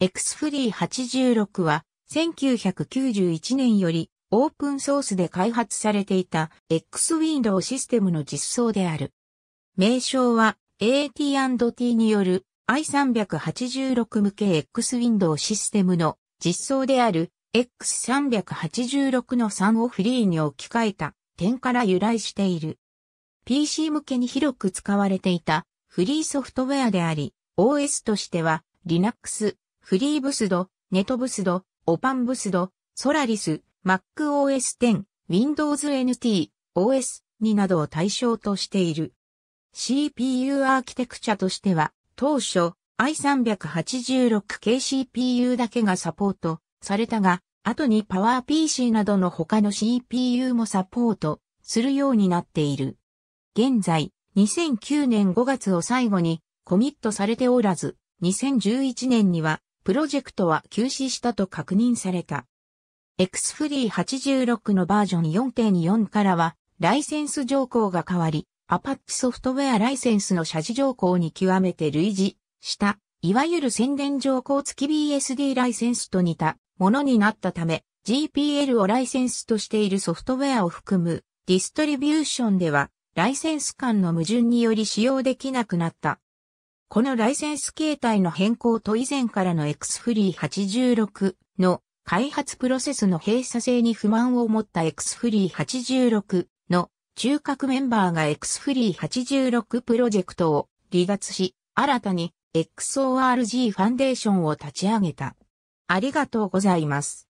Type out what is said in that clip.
X フリー86は1991年よりオープンソースで開発されていた X ウィンドウシステムの実装である。名称は AT&T による i386 向け X ウィンドウシステムの実装である X386 の3をフリーに置き換えた点から由来している。PC 向けに広く使われていたフリーソフトウェアであり、OS としては Linux、フリーブスド、ネトブスド、オパンブスド、ソラリス、MacOS 10、Windows NT、OS 2などを対象としている。CPU アーキテクチャとしては、当初 i386 系 CPU だけがサポートされたが、後に PowerPC などの他の CPU もサポートするようになっている。現在、2009年5月を最後にコミットされておらず、2011年にはプロジェクトは休止したと確認された。X-Free86 のバージョン4.4からは、ライセンス条項が変わり、アパッチソフトウェアライセンスの社事条項に極めて類似した、いわゆる宣伝条項付き BSD ライセンスと似たものになったため、GPL をライセンスとしているソフトウェアを含むディストリビューションでは、ライセンス間の矛盾により使用できなくなった。このライセンス形態の変更と以前からの X フリー86の開発プロセスの閉鎖性に不満を持った X フリー86の中核メンバーが X フリー86プロジェクトを離脱し、新たに XORG ファンデーションを立ち上げた。ありがとうございます。